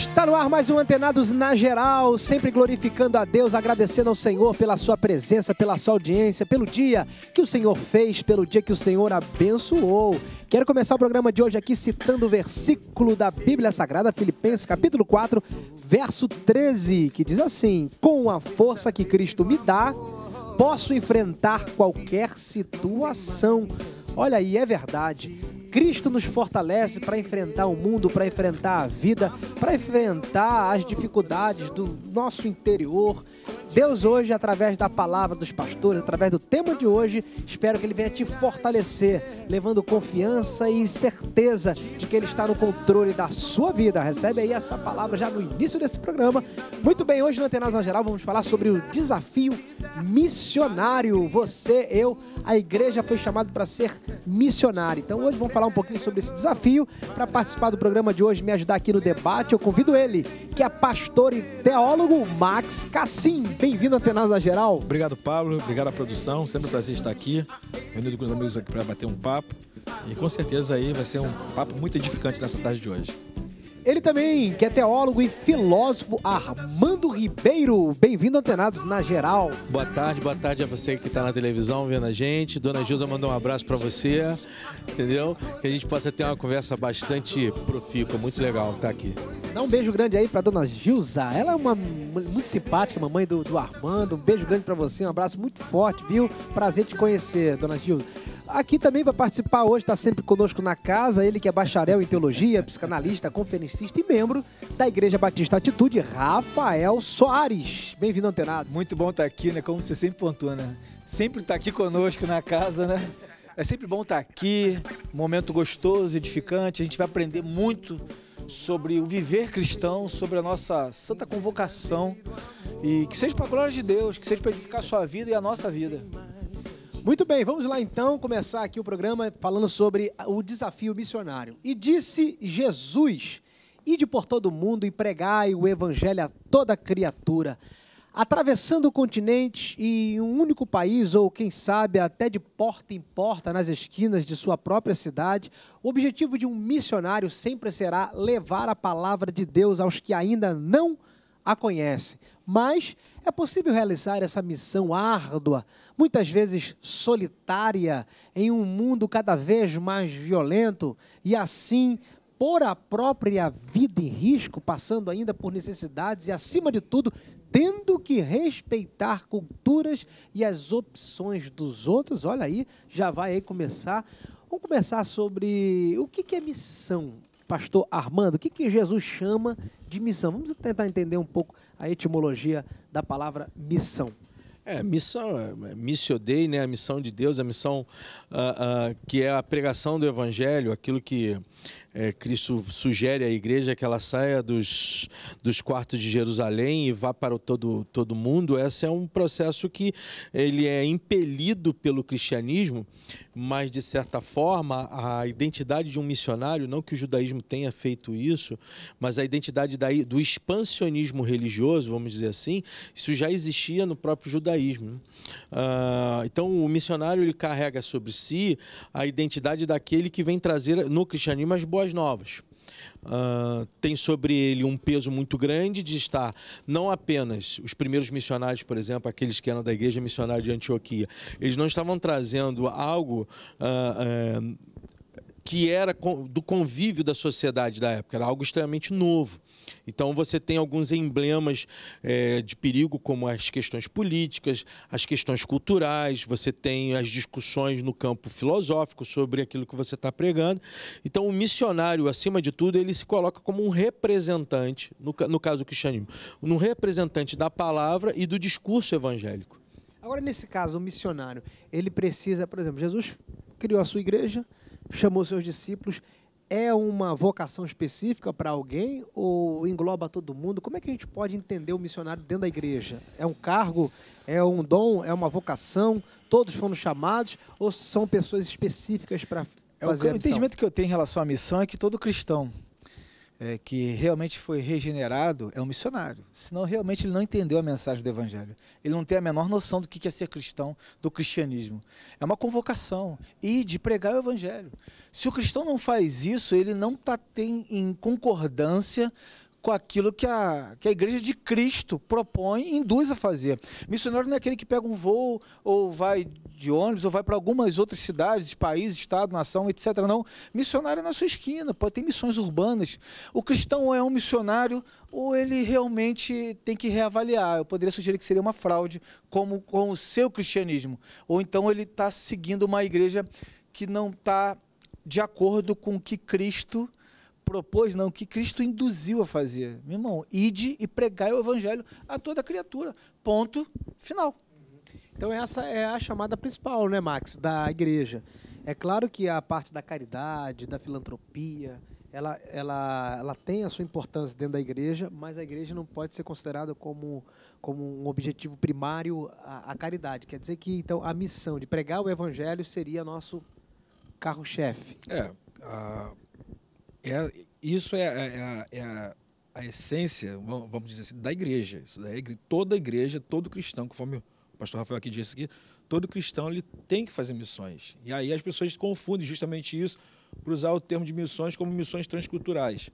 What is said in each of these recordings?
Está no ar mais um Antenados na Geral, sempre glorificando a Deus, agradecendo ao Senhor pela sua presença, pela sua audiência, pelo dia que o Senhor fez, pelo dia que o Senhor abençoou. Quero começar o programa de hoje aqui citando o versículo da Bíblia Sagrada, Filipenses, capítulo 4, verso 13, que diz assim: Com a força que Cristo me dá, posso enfrentar qualquer situação. Olha aí, é verdade. Cristo nos fortalece para enfrentar o mundo, para enfrentar a vida, para enfrentar as dificuldades do nosso interior. Deus hoje, através da palavra dos pastores, através do tema de hoje, espero que ele venha te fortalecer, levando confiança e certeza de que ele está no controle da sua vida. Recebe aí essa palavra já no início desse programa. Muito bem, hoje no Antenas Geral vamos falar sobre o desafio missionário. Você, eu, a igreja foi chamada para ser missionário. Então hoje vamos falar falar um pouquinho sobre esse desafio. Para participar do programa de hoje, me ajudar aqui no debate, eu convido ele, que é pastor e teólogo Max Cassim. Bem-vindo, à da Geral. Obrigado, Pablo. Obrigado à produção. Sempre um prazer estar aqui, reunido com os amigos aqui para bater um papo. E com certeza aí vai ser um papo muito edificante nessa tarde de hoje. Ele também, que é teólogo e filósofo Armando Ribeiro. Bem-vindo, Antenados, na geral. Boa tarde, boa tarde a você que está na televisão vendo a gente. Dona Gilza mandou um abraço para você, entendeu? Que a gente possa ter uma conversa bastante profícua, muito legal estar tá aqui. Dá um beijo grande aí para Dona Gilza. Ela é uma muito simpática, mamãe do, do Armando. Um beijo grande para você, um abraço muito forte, viu? Prazer te conhecer, Dona Gilza. Aqui também vai participar hoje, está sempre conosco na casa, ele que é bacharel em teologia, psicanalista, conferencista e membro da Igreja Batista Atitude, Rafael Soares. Bem-vindo, Antenado. Muito bom estar tá aqui, né? Como você sempre pontua, né? Sempre estar tá aqui conosco na casa, né? É sempre bom estar tá aqui, momento gostoso, edificante. A gente vai aprender muito sobre o viver cristão, sobre a nossa santa convocação. E que seja para a glória de Deus, que seja para edificar a sua vida e a nossa vida. Muito bem, vamos lá então começar aqui o programa falando sobre o desafio missionário. E disse Jesus: Ide por todo o mundo e pregai o evangelho a toda criatura, atravessando o continente em um único país, ou quem sabe até de porta em porta nas esquinas de sua própria cidade. O objetivo de um missionário sempre será levar a palavra de Deus aos que ainda não a conhecem, mas é possível realizar essa missão árdua, muitas vezes solitária, em um mundo cada vez mais violento e assim pôr a própria vida em risco, passando ainda por necessidades e, acima de tudo, tendo que respeitar culturas e as opções dos outros. Olha aí, já vai aí começar. Vamos começar sobre o que é missão Pastor Armando, o que, que Jesus chama de missão? Vamos tentar entender um pouco a etimologia da palavra missão. É, missão, é, missio dei, né? a missão de Deus, a missão uh, uh, que é a pregação do Evangelho, aquilo que é, Cristo sugere à igreja que ela saia dos, dos quartos de Jerusalém e vá para todo, todo mundo, esse é um processo que ele é impelido pelo cristianismo, mas de certa forma a identidade de um missionário, não que o judaísmo tenha feito isso, mas a identidade daí, do expansionismo religioso, vamos dizer assim, isso já existia no próprio judaísmo. Né? Ah, então o missionário ele carrega sobre si a identidade daquele que vem trazer no cristianismo as boas boas novas. Uh, tem sobre ele um peso muito grande de estar não apenas os primeiros missionários, por exemplo, aqueles que eram da igreja missionária de Antioquia, eles não estavam trazendo algo uh, uh, que era do convívio da sociedade da época, era algo extremamente novo. Então você tem alguns emblemas é, de perigo, como as questões políticas, as questões culturais, você tem as discussões no campo filosófico sobre aquilo que você está pregando. Então o missionário, acima de tudo, ele se coloca como um representante, no, no caso do cristianismo, um representante da palavra e do discurso evangélico. Agora, nesse caso, o missionário, ele precisa, por exemplo, Jesus criou a sua igreja, chamou seus discípulos é uma vocação específica para alguém ou engloba todo mundo? Como é que a gente pode entender o missionário dentro da igreja? É um cargo? É um dom? É uma vocação? Todos foram chamados ou são pessoas específicas para fazer é, o, a missão? O entendimento que eu tenho em relação à missão é que todo cristão é, que realmente foi regenerado é um missionário. Senão, realmente, ele não entendeu a mensagem do Evangelho. Ele não tem a menor noção do que é ser cristão, do cristianismo. É uma convocação. E de pregar o Evangelho. Se o cristão não faz isso, ele não está em concordância com aquilo que a, que a igreja de Cristo propõe e induz a fazer. Missionário não é aquele que pega um voo ou vai de ônibus ou vai para algumas outras cidades, países, estado, nação, etc. Não. Missionário é na sua esquina, pode ter missões urbanas. O cristão é um missionário ou ele realmente tem que reavaliar. Eu poderia sugerir que seria uma fraude como com o seu cristianismo. Ou então ele está seguindo uma igreja que não está de acordo com o que Cristo propôs, não, que Cristo induziu a fazer. Meu irmão, ide e pregai o evangelho a toda criatura. Ponto final. Então essa é a chamada principal, né, Max, da igreja. É claro que a parte da caridade, da filantropia, ela, ela, ela tem a sua importância dentro da igreja, mas a igreja não pode ser considerada como, como um objetivo primário a, a caridade. Quer dizer que, então, a missão de pregar o evangelho seria nosso carro-chefe. É, a é, isso é, é, é a, é a, essência, vamos dizer assim, da igreja. Isso daí, é toda igreja, todo cristão, conforme o pastor Rafael aqui disse aqui, todo cristão ele tem que fazer missões. E aí as pessoas confundem justamente isso por usar o termo de missões como missões transculturais.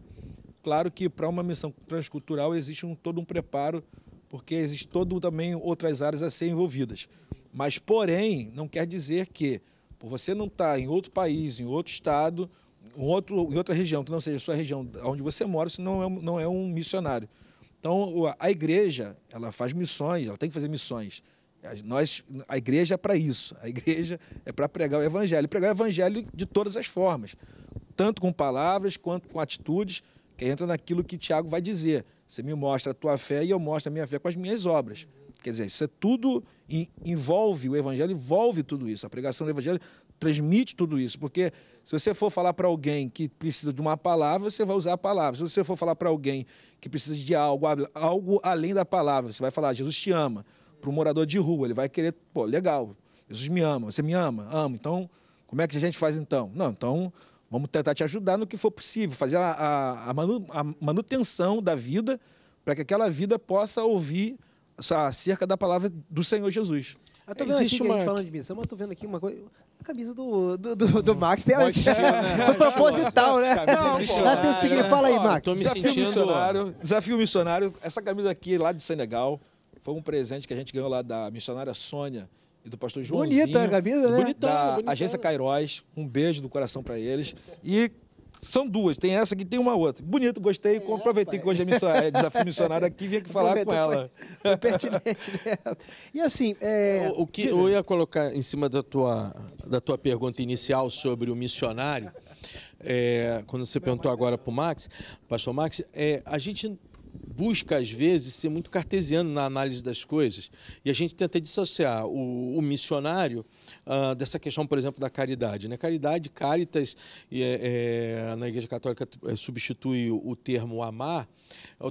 Claro que para uma missão transcultural existe um, todo um preparo, porque existe todo também outras áreas a serem envolvidas. Mas, porém, não quer dizer que por você não estar em outro país, em outro estado, outro, em outra região, que não seja a sua região onde você mora, você não é, não é um missionário. Então, a igreja, ela faz missões, ela tem que fazer missões. Nós, a igreja é para isso. A igreja é para pregar o evangelho. E pregar o evangelho de todas as formas, tanto com palavras quanto com atitudes, que entra naquilo que Tiago vai dizer. Você me mostra a tua fé e eu mostro a minha fé com as minhas obras. Quer dizer, isso é tudo envolve o evangelho, envolve tudo isso. A pregação do evangelho transmite tudo isso, porque se você for falar para alguém que precisa de uma palavra, você vai usar a palavra. Se você for falar para alguém que precisa de algo, algo além da palavra, você vai falar, Jesus te ama. Para um morador de rua, ele vai querer, pô, legal, Jesus me ama, você me ama, amo. Então, como é que a gente faz então? Não, então vamos tentar te ajudar no que for possível, fazer a, a, a, manu, a manutenção da vida para que aquela vida possa ouvir acerca da palavra do Senhor Jesus. Eu tô é, vendo Existe aqui uma... falando de missão, mas vendo aqui uma coisa camisa do, do, do, do Max tem a ser, né? foi proposital, né? Não, tem o seguinte Fala aí, Max. Tô me desafio sentindo- missionário. Desafio missionário. Essa camisa aqui, lá do Senegal, foi um presente que a gente ganhou lá da missionária Sônia e do pastor Joãozinho. Bonita a camisa, né? Bonitona, da Agência Cairóis. Um beijo do coração pra eles. E são duas, tem essa que tem uma outra. Bonito, gostei, é, aproveitei que hoje é, missionário, é desafio missionário aqui e vim aqui falar com ela. Foi, foi pertinente, né? E assim. É... O, o, que eu ia colocar em cima da tua, da tua pergunta inicial sobre o missionário, é, quando você perguntou agora para o Max, pastor Max, é, a gente busca, às vezes, ser muito cartesiano na análise das coisas. E a gente tenta dissociar o, o missionário uh, dessa questão, por exemplo, da caridade. Né? Caridade, caritas, e é, na Igreja Católica é, substitui o, o termo amar.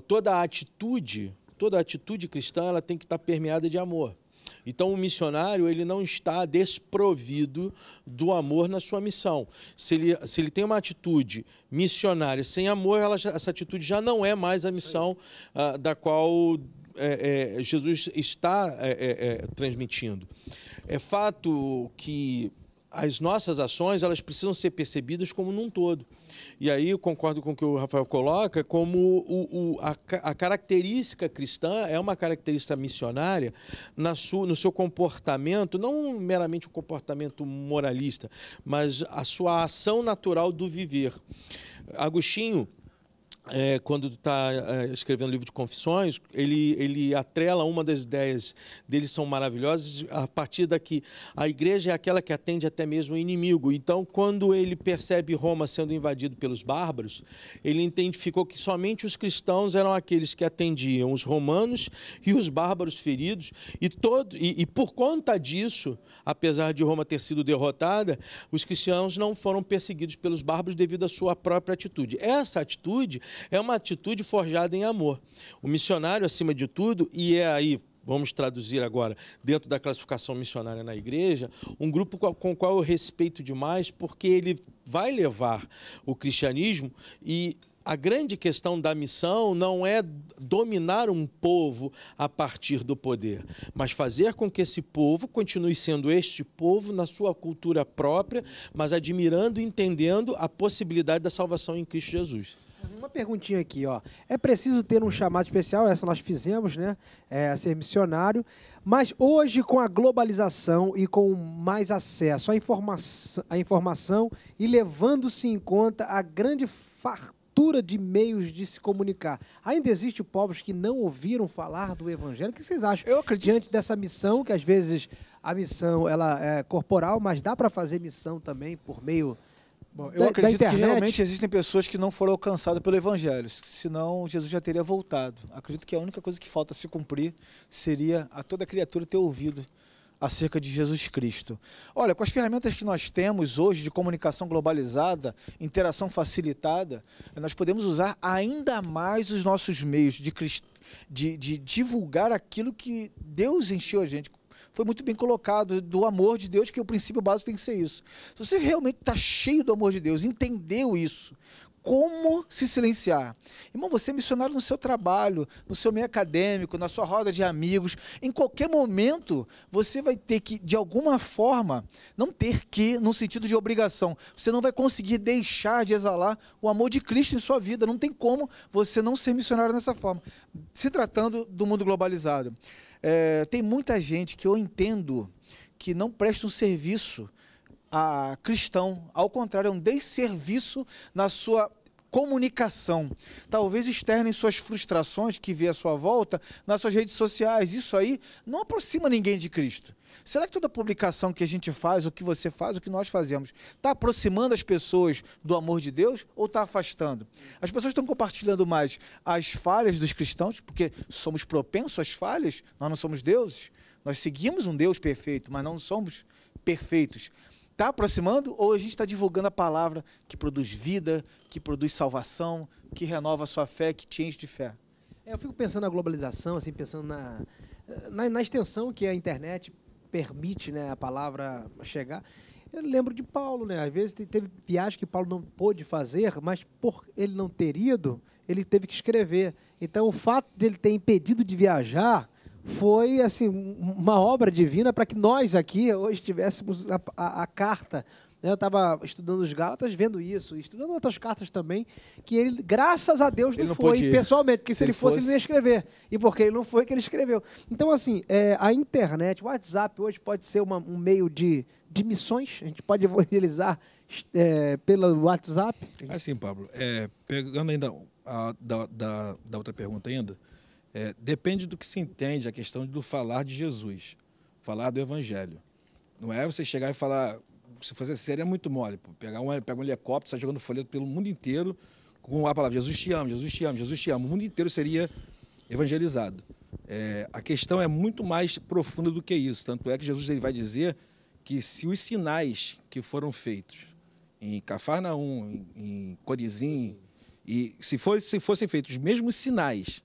Toda a atitude, toda a atitude cristã, ela tem que estar permeada de amor. Então, o missionário ele não está desprovido do amor na sua missão. Se ele, se ele tem uma atitude missionária sem amor, ela, essa atitude já não é mais a missão uh, da qual é, é, Jesus está é, é, é transmitindo. É fato que as nossas ações elas precisam ser percebidas como num todo. E aí eu concordo com o que o Rafael coloca, como o, o, a, a, característica cristã é uma característica missionária na su, no seu comportamento, não meramente um comportamento moralista, mas a sua ação natural do viver. Agostinho é, quando está é, escrevendo o livro de confissões, ele, ele atrela uma das ideias deles são maravilhosas, a partir da que A igreja é aquela que atende até mesmo o inimigo. Então, quando ele percebe Roma sendo invadido pelos bárbaros, ele identificou que somente os cristãos eram aqueles que atendiam os romanos e os bárbaros feridos. E, todo, e, e por conta disso, apesar de Roma ter sido derrotada, os cristãos não foram perseguidos pelos bárbaros devido à sua própria atitude. Essa atitude é uma atitude forjada em amor. O missionário, acima de tudo, e é aí vamos traduzir agora, dentro da classificação missionária na igreja, um grupo com o qual eu respeito demais, porque ele vai levar o cristianismo e. A grande questão da missão não é dominar um povo a partir do poder, mas fazer com que esse povo continue sendo este povo na sua cultura própria, mas admirando e entendendo a possibilidade da salvação em Cristo Jesus. Uma perguntinha aqui, ó. É preciso ter um chamado especial, essa nós fizemos, né? É, ser missionário. Mas hoje, com a globalização e com mais acesso à, informa à informação e levando-se em conta a grande fartura de meios de se comunicar, ainda existe povos que não ouviram falar do evangelho. O que vocês acham? Eu acredito. Diante dessa missão, que às vezes a missão ela é corporal, mas dá para fazer missão também por meio Bom, eu da, acredito da que realmente existem pessoas que não foram alcançadas pelo Evangelho, senão Jesus já teria voltado. Acredito que a única coisa que falta se cumprir seria a toda criatura ter ouvido acerca de Jesus Cristo. Olha, com as ferramentas que nós temos hoje de comunicação globalizada, interação facilitada, nós podemos usar ainda mais os nossos meios de, de, de divulgar aquilo que Deus encheu a gente foi muito bem colocado, do amor de Deus, que o princípio básico tem que ser isso. Se você realmente está cheio do amor de Deus, entendeu isso, como se silenciar. Irmão, você é missionário no seu trabalho, no seu meio acadêmico, na sua roda de amigos. Em qualquer momento, você vai ter que, de alguma forma, não ter que, no sentido de obrigação. Você não vai conseguir deixar de exalar o amor de Cristo em sua vida. Não tem como você não ser missionário nessa forma. Se tratando do mundo globalizado. É, tem muita gente que eu entendo que não presta um serviço a cristão. Ao contrário, é um desserviço na sua comunicação. Talvez em suas frustrações que vê à sua volta nas suas redes sociais. Isso aí não aproxima ninguém de Cristo. Será que toda publicação que a gente faz, o que você faz, o que nós fazemos, está aproximando as pessoas do amor de Deus ou está afastando? As pessoas estão compartilhando mais as falhas dos cristãos, porque somos propensos às falhas, nós não somos deuses. Nós seguimos um Deus perfeito, mas não somos perfeitos está aproximando ou a gente está divulgando a palavra que produz vida, que produz salvação, que renova a sua fé, que te enche de fé? É, eu fico pensando na globalização, assim, pensando na, na, na extensão que a internet permite né, a palavra chegar. Eu lembro de Paulo, né? Às vezes teve viagem que Paulo não pôde fazer, mas por ele não ter ido, ele teve que escrever. Então, o fato de ele ter impedido de viajar foi assim uma obra divina para que nós aqui hoje tivéssemos a, a, a carta. Né? Eu estava estudando os Gálatas, vendo isso, estudando outras cartas também, que ele, graças a Deus, não, não foi pessoalmente, porque se, se ele fosse, fosse, ele não ia escrever. E porque ele não foi que ele escreveu. Então, assim, é, a internet, o WhatsApp hoje pode ser uma, um meio de, de missões, a gente pode evangelizar é, pelo WhatsApp. Assim, Pablo, é, pegando ainda a, da, da, da outra pergunta ainda, é, depende do que se entende a questão do falar de Jesus, falar do Evangelho. Não é você chegar e falar, se fosse sério, assim, é muito mole. pegar um, pega um helicóptero, sai jogando folheto pelo mundo inteiro com a palavra Jesus te ama, Jesus te ama, Jesus te ama. O mundo inteiro seria evangelizado. É, a questão é muito mais profunda do que isso. Tanto é que Jesus ele vai dizer que se os sinais que foram feitos em Cafarnaum, em, em Corizim, e se, for, se fossem feitos os mesmos sinais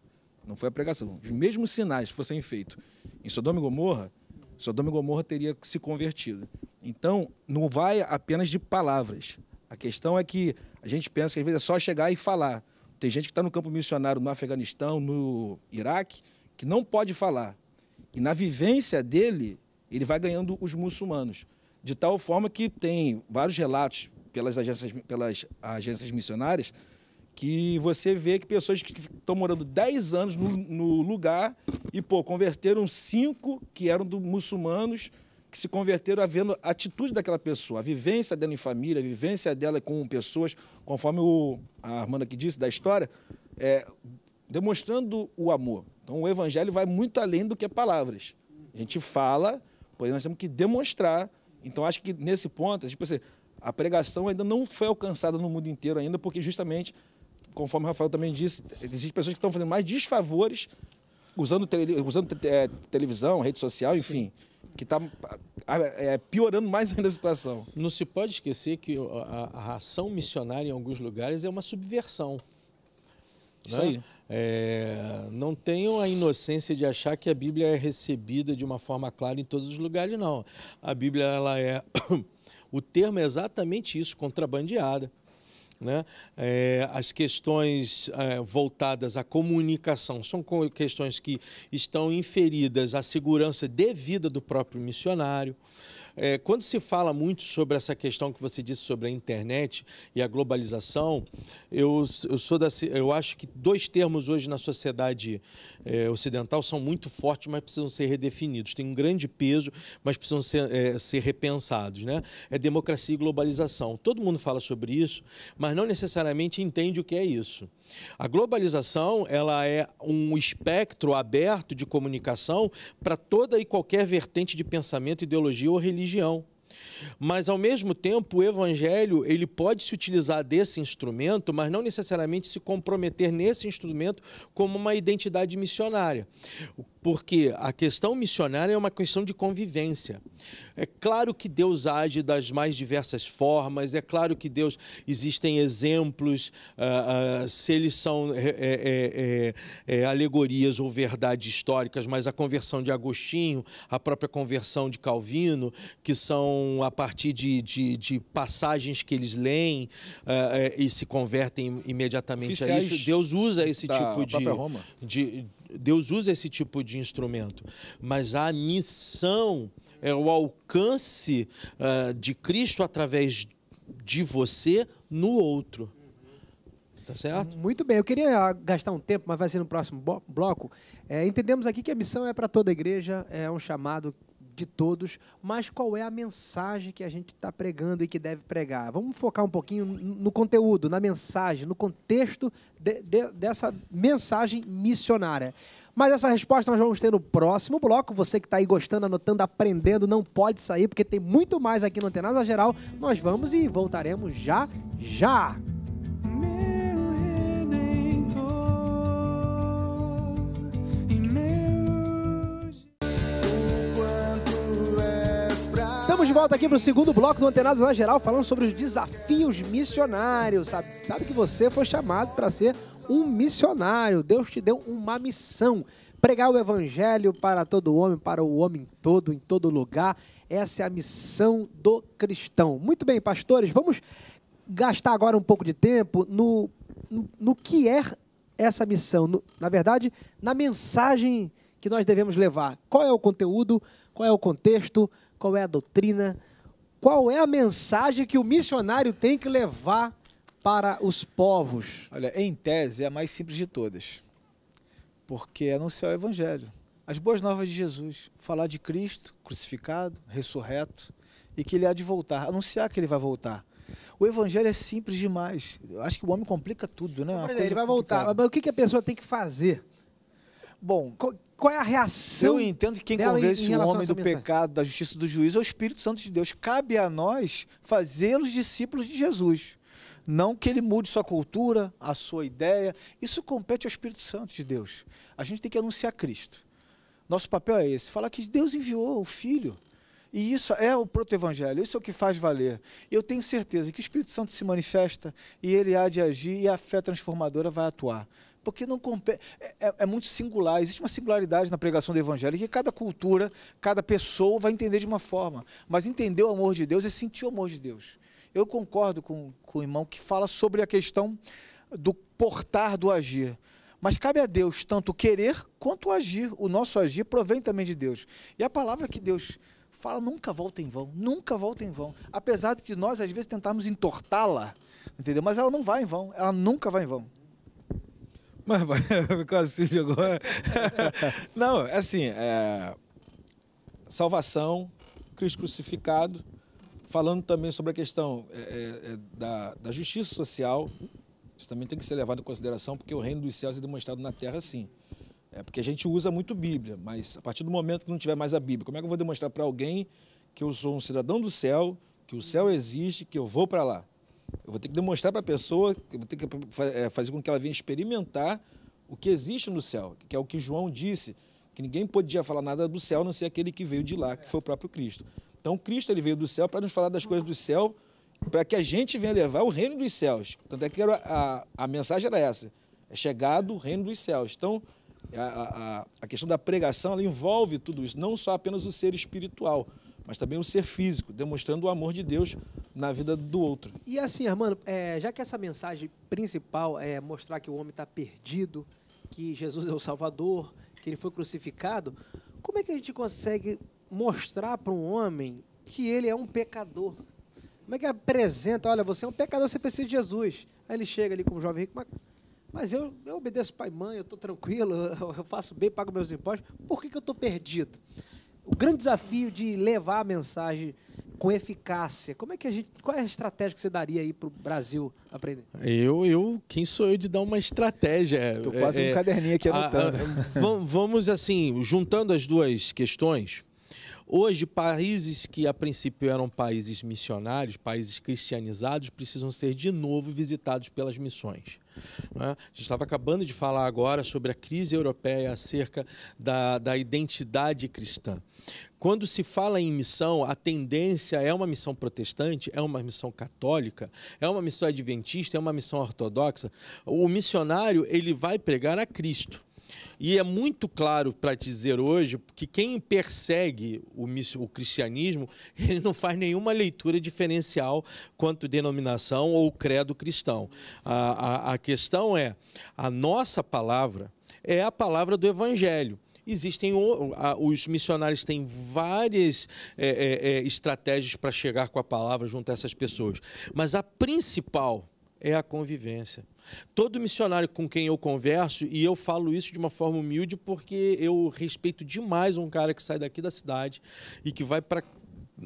não foi a pregação. Os mesmos sinais fossem feitos em Sodoma e Gomorra, Sodoma e Gomorra teria se convertido. Então, não vai apenas de palavras. A questão é que a gente pensa que às vezes é só chegar e falar. Tem gente que está no campo missionário no Afeganistão, no Iraque, que não pode falar. E na vivência dele, ele vai ganhando os muçulmanos. De tal forma que tem vários relatos pelas agências, pelas agências missionárias que você vê que pessoas que estão morando 10 anos no, no, lugar e, pô, converteram cinco que eram do muçulmanos, que se converteram vendo a atitude daquela pessoa, a vivência dela em família, a vivência dela com pessoas, conforme o, a Armanda que disse da história, é, demonstrando o amor. Então, o evangelho vai muito além do que palavras. A gente fala, porém nós temos que demonstrar. Então, acho que nesse ponto, tipo assim, a pregação ainda não foi alcançada no mundo inteiro ainda, porque justamente conforme o Rafael também disse, existem pessoas que estão fazendo mais desfavores usando, tele, usando é, televisão, rede social, enfim, Sim. que está é, piorando mais ainda a situação. Não se pode esquecer que a, a ação missionária em alguns lugares é uma subversão. Isso né? aí. É, não tenham a inocência de achar que a Bíblia é recebida de uma forma clara em todos os lugares, não. A Bíblia, ela é. o termo é exatamente isso, contrabandeada né? É, as questões é, voltadas à comunicação são questões que estão inferidas à segurança de vida do próprio missionário. É, quando se fala muito sobre essa questão que você disse sobre a internet e a globalização, eu, eu, sou da, eu acho que dois termos hoje na sociedade é, ocidental são muito fortes, mas precisam ser redefinidos. Tem um grande peso, mas precisam ser, é, ser repensados. Né? É democracia e globalização. Todo mundo fala sobre isso, mas não necessariamente entende o que é isso. A globalização ela é um espectro aberto de comunicação para toda e qualquer vertente de pensamento, ideologia ou religião religião. Mas ao mesmo tempo, o evangelho, ele pode se utilizar desse instrumento, mas não necessariamente se comprometer nesse instrumento como uma identidade missionária porque a questão missionária é uma questão de convivência. É claro que Deus age das mais diversas formas, é claro que Deus existem exemplos, uh, uh, se eles são é é, é, é, é, alegorias ou verdades históricas, mas a conversão de Agostinho, a própria conversão de Calvino, que são a partir de, de, de passagens que eles leem uh, e se convertem imediatamente Oficiais a isso, Deus usa esse tipo de, de Deus usa esse tipo de instrumento, mas a missão é o alcance uh, de Cristo através de você no outro. Tá certo? Muito bem, eu queria ah, gastar um tempo, mas vai ser no próximo bloco. É, entendemos aqui que a missão é para toda a igreja, é um chamado de todos, mas qual é a mensagem que a gente está pregando e que deve pregar? Vamos focar um pouquinho no conteúdo, na mensagem, no contexto de, de, dessa mensagem missionária. Mas essa resposta nós vamos ter no próximo bloco. Você que está aí gostando, anotando, aprendendo, não pode sair, porque tem muito mais aqui no Antenada Geral. Nós vamos e voltaremos já, já! Estamos de volta aqui para o segundo bloco do Antenados na Geral, falando sobre os desafios missionários. Sabe, sabe que você foi chamado para ser um missionário. Deus te deu uma missão. Pregar o evangelho para todo homem, para o homem todo, em todo lugar. Essa é a missão do cristão. Muito bem, pastores, vamos gastar agora um pouco de tempo no, no, no que é essa missão. No, na verdade, na mensagem que nós devemos levar? Qual é o conteúdo? Qual é o contexto? Qual é a doutrina? Qual é a mensagem que o missionário tem que levar para os povos? Olha, em tese é a mais simples de todas, porque é anunciar o evangelho, as boas novas de Jesus, falar de Cristo crucificado, ressurreto e que ele há de voltar, anunciar que ele vai voltar. O evangelho é simples demais. Eu acho que o homem complica tudo, né? É Mas, ele vai complicada. voltar. Mas o que a pessoa tem que fazer Bom, qual é a reação? Eu entendo que quem convence o homem do pecado, da justiça do juízo é o Espírito Santo de Deus. Cabe a nós fazê-los discípulos de Jesus. Não que ele mude sua cultura, a sua ideia. Isso compete ao Espírito Santo de Deus. A gente tem que anunciar Cristo. Nosso papel é esse: falar que Deus enviou o Filho. E isso é o proto-evangelho, isso é o que faz valer. Eu tenho certeza que o Espírito Santo se manifesta e ele há de agir e a fé transformadora vai atuar. Porque não compete. É, é, é, muito singular. Existe uma singularidade na pregação do Evangelho que cada cultura, cada pessoa vai entender de uma forma. Mas entender o amor de Deus é sentir o amor de Deus. Eu concordo com, com o irmão que fala sobre a questão do portar, do agir. Mas cabe a Deus tanto querer quanto agir. O nosso agir provém também de Deus. E a palavra que Deus fala nunca volta em vão, nunca volta em vão. Apesar de nós, às vezes, tentarmos entortá-la, entendeu? Mas ela não vai em vão, ela nunca vai em vão. Mas ficou assim, jogou. Não, é assim, é... salvação, Cristo crucificado, falando também sobre a questão é, é, é, da, da justiça social, isso também tem que ser levado em consideração, porque o reino dos céus é demonstrado na terra, sim. É porque a gente usa muito Bíblia, mas a partir do momento que não tiver mais a Bíblia, como é que eu vou demonstrar para alguém que eu sou um cidadão do céu, que o céu existe, que eu vou para lá? Eu vou ter que demonstrar para a pessoa, eu vou ter que é, fazer com que ela venha experimentar o que existe no céu, que é o que João disse, que ninguém podia falar nada do céu, a não ser aquele que veio de lá, que foi o próprio Cristo. Então, Cristo ele veio do céu para nos falar das coisas do céu, para que a gente venha levar o reino dos céus. Tanto é que era a, a mensagem era essa: é chegado o reino dos céus. Então, a, a, a questão da pregação envolve tudo isso, não só apenas o ser espiritual, mas também o ser físico, demonstrando o amor de Deus na vida do outro. E assim, Armando, é, já que essa mensagem principal é mostrar que o homem está perdido, que Jesus é o Salvador, que ele foi crucificado, como é que a gente consegue mostrar para um homem que ele é um pecador? Como é que apresenta, olha, você é um pecador, você precisa de Jesus. Aí ele chega ali como jovem rico, mas, mas eu, eu obedeço pai e mãe, eu estou tranquilo, eu, eu faço bem, pago meus impostos, por que, que eu estou perdido? o grande desafio de levar a mensagem com eficácia. Como é que a gente, qual é a estratégia que você daria aí para o Brasil aprender? Eu, eu, quem sou eu de dar uma estratégia? Estou quase é, um caderninho aqui anotando. É, a, a, vamos assim, juntando as duas questões, Hoje, países que a princípio eram países missionários, países cristianizados, precisam ser de novo visitados pelas missões. Né? A gente estava acabando de falar agora sobre a crise europeia acerca da, da identidade cristã. Quando se fala em missão, a tendência é uma missão protestante, é uma missão católica, é uma missão adventista, é uma missão ortodoxa. O missionário ele vai pregar a Cristo. E é muito claro para dizer hoje que quem persegue o, o cristianismo ele não faz nenhuma leitura diferencial quanto denominação ou credo cristão. A, a, a questão é: a nossa palavra é a palavra do evangelho existem os missionários têm várias é, é, é estratégias para chegar com a palavra junto a essas pessoas, mas a principal é a convivência. Todo missionário com quem eu converso, e eu falo isso de uma forma humilde, porque eu respeito demais um cara que sai daqui da cidade e que vai para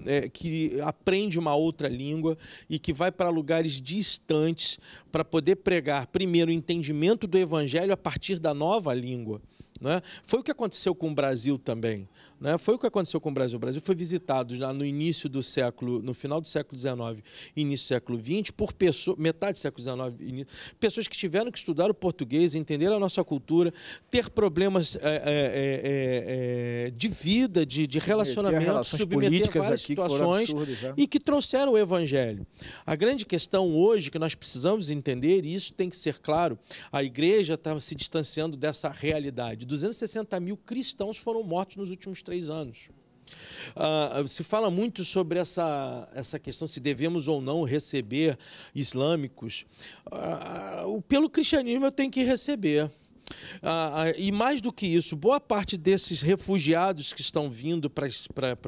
é, que aprende uma outra língua e que vai para lugares distantes para poder pregar, primeiro, o entendimento do evangelho a partir da nova língua. Né? Foi o que aconteceu com o Brasil também. Né? Foi o que aconteceu com o Brasil. O Brasil foi visitado lá no início do século, no final do século XIX, início do século XX, por pessoas, metade do século XIX, pessoas que tiveram que estudar o português, entender a nossa cultura, ter problemas é, é, é, de vida, de, de relacionamento, submeter várias situações absurdas, né? e que trouxeram o evangelho. A grande questão hoje que nós precisamos entender, e isso tem que ser claro, a igreja está se distanciando dessa realidade de 260 mil cristãos foram mortos nos últimos três anos. Uh, se fala muito sobre essa, essa questão se devemos ou não receber islâmicos. Uh, pelo cristianismo eu tenho que receber. Ah, ah, e mais do que isso, boa parte desses refugiados que estão vindo para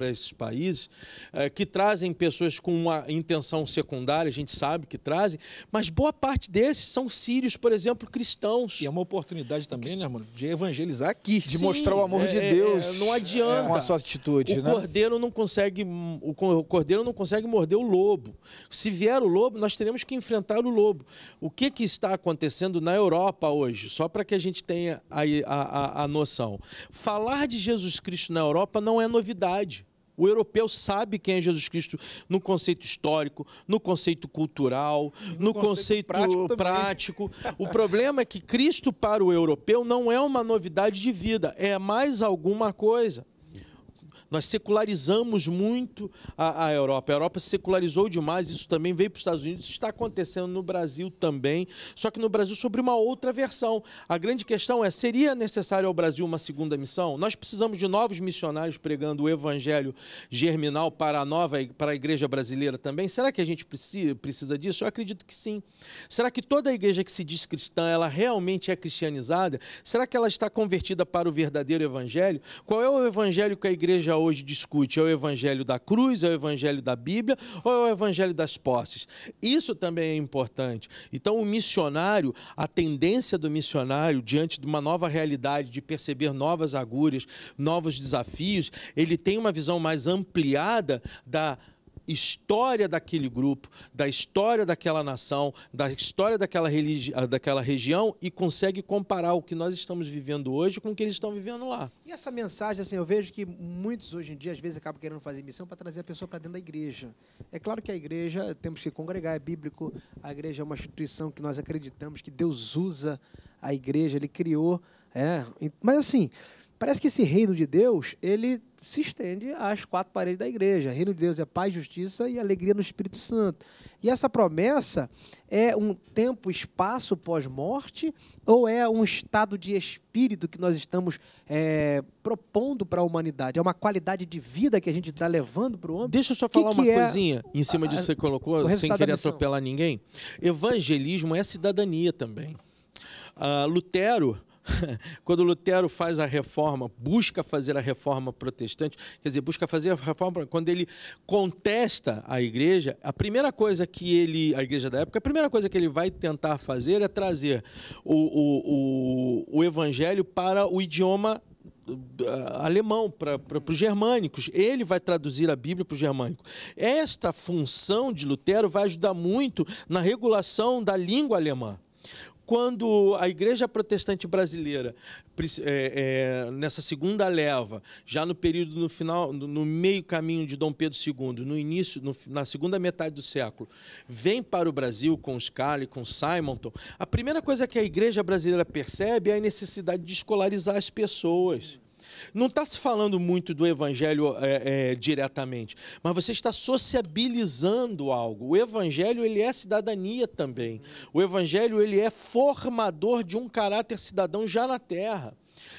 esses países, eh, que trazem pessoas com uma intenção secundária, a gente sabe que trazem, mas boa parte desses são sírios, por exemplo, cristãos. E é uma oportunidade também, né, irmão, de evangelizar aqui. De mostrar o amor é, de é, Deus. É, não adianta. É, com a sua atitude, o né? Cordeiro não consegue, o cordeiro não consegue morder o lobo. Se vier o lobo, nós teremos que enfrentar o lobo. O que, que está acontecendo na Europa hoje? Só para que a gente gente tenha a, a, a noção. Falar de Jesus Cristo na Europa não é novidade. O europeu sabe quem é Jesus Cristo no conceito histórico, no conceito cultural, no, no, conceito, conceito prático. prático. o problema é que Cristo para o europeu não é uma novidade de vida, é mais alguma coisa. Nós secularizamos muito a, a Europa. A Europa secularizou demais, isso também veio para os Estados Unidos, isso está acontecendo no Brasil também, só que no Brasil sobre uma outra versão. A grande questão é: seria necessário ao Brasil uma segunda missão? Nós precisamos de novos missionários pregando o evangelho germinal para a nova para a igreja brasileira também? Será que a gente precisa disso? Eu acredito que sim. Será que toda a igreja que se diz cristã, ela realmente é cristianizada? Será que ela está convertida para o verdadeiro evangelho? Qual é o evangelho que a igreja hoje discute é o evangelho da cruz, é o evangelho da Bíblia ou é o evangelho das posses. Isso também é importante. Então, o missionário, a tendência do missionário diante de uma nova realidade, de perceber novas agulhas, novos desafios, ele tem uma visão mais ampliada da história daquele grupo, da história daquela nação, da história daquela, religi ah, daquela região e consegue comparar o que nós estamos vivendo hoje com o que eles estão vivendo lá. E essa mensagem, assim, eu vejo que muitos hoje em dia, às vezes, acabam querendo fazer missão para trazer a pessoa para dentro da igreja. É claro que a igreja, temos que congregar, é bíblico, a igreja é uma instituição que nós acreditamos que Deus usa a igreja, ele criou. É, mas assim, Parece que esse reino de Deus, ele se estende às quatro paredes da igreja. O reino de Deus é paz, justiça e alegria no Espírito Santo. E essa promessa é um tempo, espaço pós-morte ou é um estado de espírito que nós estamos é, propondo para a humanidade? É uma qualidade de vida que a gente está levando para o homem? Deixa eu só falar que que uma é coisinha em cima disso que você colocou, sem querer atropelar ninguém. Evangelismo é cidadania também. Uh, Lutero Quando Lutero faz a reforma, busca fazer a reforma protestante, quer dizer, busca fazer a reforma, quando ele contesta a igreja, a primeira coisa que ele, a igreja da época, a primeira coisa que ele vai tentar fazer é trazer o, o, o, o evangelho para o idioma ah, alemão, para, para, para os germânicos. Ele vai traduzir a Bíblia para o germânico. Esta função de Lutero vai ajudar muito na regulação da língua alemã. Quando a Igreja Protestante Brasileira, é, é, nessa segunda leva, já no período, no final, no meio caminho de Dom Pedro II, no início, no, na segunda metade do século, vem para o Brasil com Scali, com Simonton, a primeira coisa que a Igreja Brasileira percebe é a necessidade de escolarizar as pessoas. Não está se falando muito do evangelho é, é, diretamente, mas você está sociabilizando algo. O evangelho ele é cidadania também. O evangelho ele é formador de um caráter cidadão já na Terra.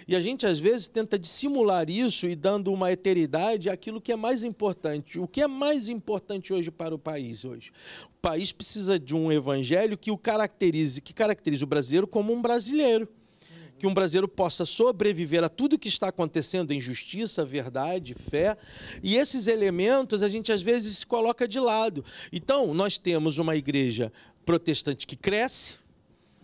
E a gente às vezes tenta dissimular isso e dando uma eternidade àquilo que é mais importante. O que é mais importante hoje para o país hoje? O país precisa de um evangelho que o caracterize, que caracterize o brasileiro como um brasileiro que um brasileiro possa sobreviver a tudo que está acontecendo em justiça, verdade, fé. E esses elementos a gente às vezes se coloca de lado. Então, nós temos uma igreja protestante que cresce,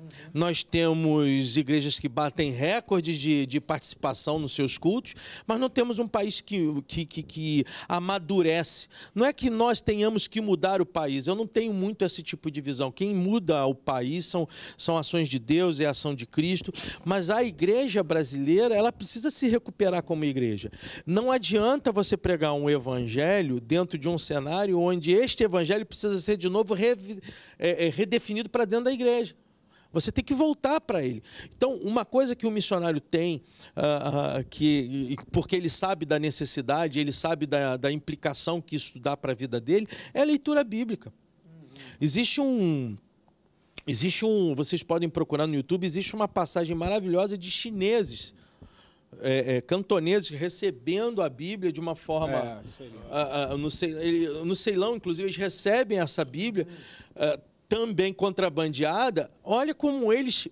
Uhum. Nós temos igrejas que batem recordes de, de participação nos seus cultos, mas não temos um país que, que, que, que amadurece. Não é que nós tenhamos que mudar o país, eu não tenho muito esse tipo de visão. Quem muda o país são, são ações de Deus, é ação de Cristo, mas a igreja brasileira, ela precisa se recuperar como igreja. Não adianta você pregar um evangelho dentro de um cenário onde este evangelho precisa ser de novo re, é, é, redefinido para dentro da igreja. Você tem que voltar para ele. Então, uma coisa que o missionário tem, uh, uh, que, porque ele sabe da necessidade, ele sabe da, da implicação que isso dá para a vida dele, é a leitura bíblica. Existe um. Existe um. Vocês podem procurar no YouTube, existe uma passagem maravilhosa de chineses. É, é, cantoneses recebendo a Bíblia de uma forma. É, a, a, ah, no, ceilão, ele, no, Ceilão, inclusive, eles recebem essa Bíblia. Hum também contrabandeada, olha como eles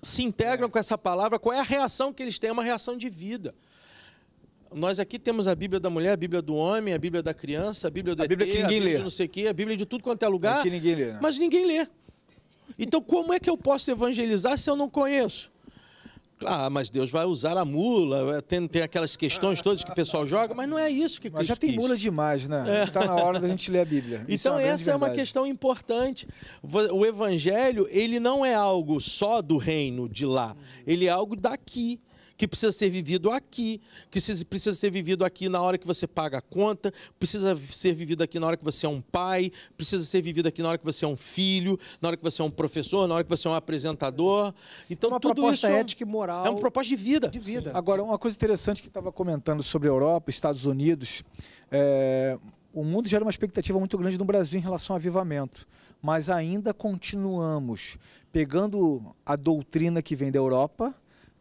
se integram é. com essa palavra, qual é a reação que eles têm, é uma reação de vida. Nós aqui temos a Bíblia da mulher, a Bíblia do homem, a Bíblia da criança, a Bíblia do a ET, Bíblia que ninguém a Bíblia lê. não sei o quê, a Bíblia de tudo quanto é lugar, é ninguém lê, né? mas ninguém lê. Então, como é que eu posso evangelizar se eu não conheço? Ah, mas Deus vai usar a mula, é, tem, tem aquelas questões todas que o pessoal joga, mas não é isso que mas já tem quis. mula demais, né? Está é. Tá na hora da gente ler a Bíblia. É então é essa é uma questão importante. O Evangelho, ele não é algo só do reino de lá, ele é algo daqui que precisa ser vivido aqui, que precisa ser vivido aqui na hora que você paga a conta, precisa ser vivido aqui na hora que você é um pai, precisa ser vivido aqui na hora que você é um filho, na hora que você é um professor, na hora que você é um apresentador. Então, uma tudo proposta isso ética e moral. É uma proposta de vida. De vida. Sim. Agora, uma coisa interessante que estava comentando sobre a Europa, Estados Unidos, é... o mundo gera uma expectativa muito grande no Brasil em relação ao avivamento mas ainda continuamos pegando a doutrina que vem da Europa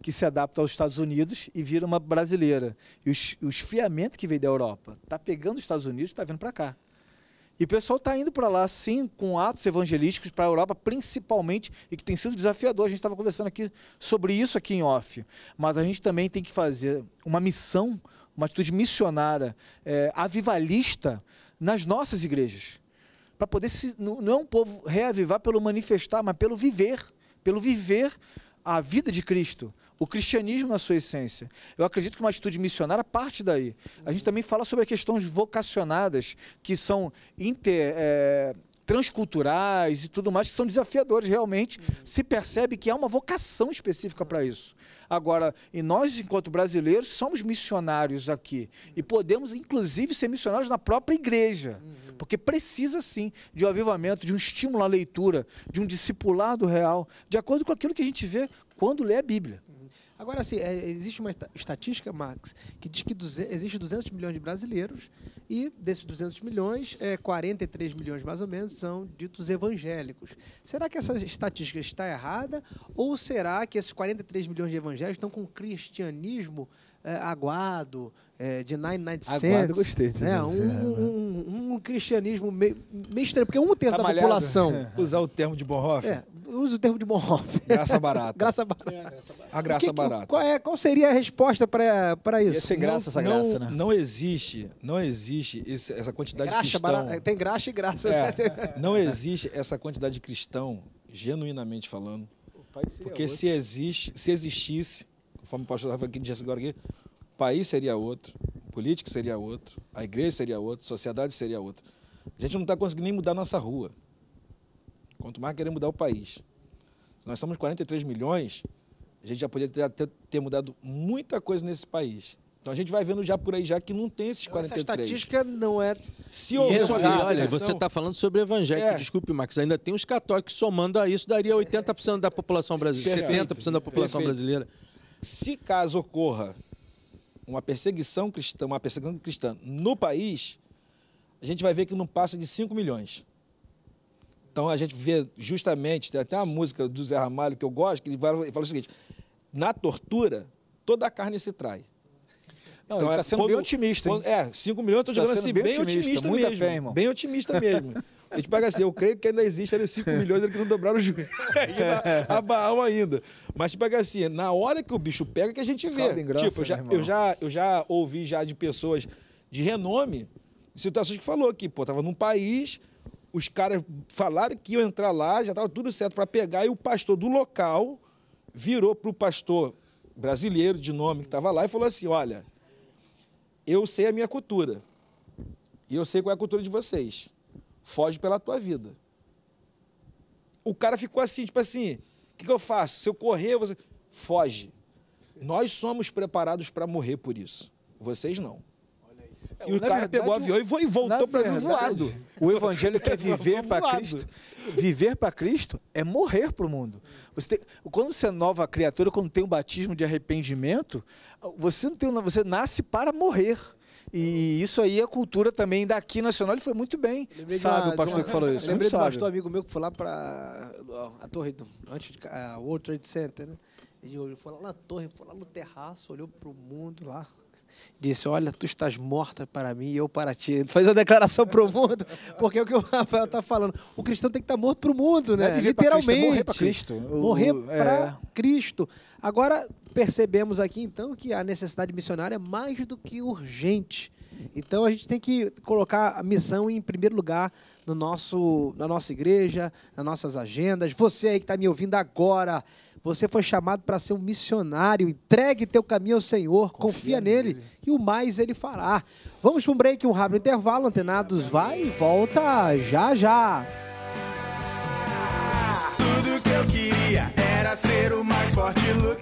que se adapta aos Estados Unidos e vira uma brasileira. E os, o esfriamento que veio da Europa está pegando os Estados Unidos e está vindo para cá. E o pessoal está indo para lá, sim, com atos evangelísticos para a Europa, principalmente, e que tem sido desafiador. A gente estava conversando aqui sobre isso aqui em off. Mas a gente também tem que fazer uma missão, uma atitude missionária, é, avivalista, nas nossas igrejas. Para poder, se, não é um povo reavivar pelo manifestar, mas pelo viver, pelo viver a vida de Cristo o cristianismo na sua essência. Eu acredito que uma atitude missionária parte daí. A gente também fala sobre questões vocacionadas, que são inter, é, transculturais e tudo mais, que são desafiadores realmente. Se percebe que há uma vocação específica para isso. Agora, e nós, enquanto brasileiros, somos missionários aqui. E podemos, inclusive, ser missionários na própria igreja. Porque precisa, sim, de um avivamento, de um estímulo à leitura, de um discipulado real, de acordo com aquilo que a gente vê quando lê a Bíblia. Agora, assim, é, existe uma estatística, Max, que diz que duze, existe 200 milhões de brasileiros e desses 200 milhões, é, 43 milhões mais ou menos são ditos evangélicos. Será que essa estatística está errada ou será que esses 43 milhões de evangélicos estão com o cristianismo é, aguado, é, de 99 Aguado, gostei. Né? É, um, um, um, cristianismo meio, meio estranho, porque um terço tá da malhado. população... É. Usar o termo de Bonhoeffer? É, usa o termo de Bonhoeffer. Graça barata. graça barata. É, a graça que, barata. Qual, é, qual seria a resposta para isso? Ia ser graça não, essa graça, não, né? Não existe, não existe esse, essa quantidade de cristão... Barata, tem graça e graça. Né? Não existe essa quantidade de cristão, genuinamente falando, porque se, existe, se existisse, conforme o pastor estava aqui, disse agora aqui, o país seria outro, o político seria outro, a igreja seria outro, a sociedade seria outra. A gente não está conseguindo nem mudar a nossa rua. Quanto mais queremos mudar o país. Se nós somos 43 milhões, a gente já poderia ter, ter mudado muita coisa nesse país. Então a gente vai vendo já por aí já que não tem esses 43. Essa estatística não é. Se houver Olha, você está tá falando sobre evangélico, é. desculpe, Marcos, ainda tem os católicos somando a isso, daria 80% da população brasileira, Perfeito. 70% da população Perfeito. brasileira. Se caso ocorra uma perseguição cristã, uma perseguição cristã no país, a gente vai ver que não passa de 5 milhões. Então a gente vê justamente, tem até uma música do Zé Ramalho que eu gosto, que ele fala, ele fala o seguinte: na tortura, toda a carne se trai. Não, então, ele está é sendo quando, bem otimista. Quando, é, 5 milhões, estou tá jogando tá assim, bem otimista, bem otimista muita mesmo. Fé, irmão. Bem otimista mesmo. gente paga assim, eu creio que ainda existe ali 5 milhões que não dobraram o joelho. a Baal ainda. Mas, tipo é assim, na hora que o bicho pega que a gente vê. tipo, eu já, né, eu, já, eu já ouvi já de pessoas de renome, situações que falou que, pô, tava num país, os caras falaram que iam entrar lá, já tava tudo certo para pegar, e o pastor do local virou pro pastor brasileiro de nome que estava lá e falou assim: olha, eu sei a minha cultura. E eu sei qual é a cultura de vocês foge pela tua vida. O cara ficou assim, tipo assim, o que, que eu faço? Se eu correr, você... Foge. Nós somos preparados para morrer por isso. Vocês não. e o cara verdade, pegou o avião e voltou para o voado. O evangelho quer é viver para Cristo. Viver para Cristo é morrer para o mundo. Você tem, quando você é nova criatura, quando tem o um batismo de arrependimento, você não tem, você nasce para morrer. E isso aí a cultura também daqui nacional. Ele foi muito bem. Sabe uma, o pastor uma, que falou isso? Lembrei de um pastor amigo meu que foi lá para a torre, do, antes de a World Trade Center, né? Ele foi lá na torre, foi lá no terraço, olhou para o mundo lá, disse: Olha, tu estás morta para mim e eu para ti. faz a declaração para o mundo, porque é o que o Rafael está falando. O cristão tem que estar tá morto para o mundo, é né? É, Literalmente. Cristo, morrer para Cristo. Morrer é... Cristo. Agora, Percebemos aqui, então, que a necessidade missionária é mais do que urgente. Então, a gente tem que colocar a missão em primeiro lugar no nosso, na nossa igreja, nas nossas agendas. Você aí que está me ouvindo agora, você foi chamado para ser um missionário. Entregue teu caminho ao Senhor, confia, confia nele, nele, e o mais ele fará. Vamos para um break, um rápido intervalo. Antenados, vai e volta já já que eu queria era ser o mais forte lutador.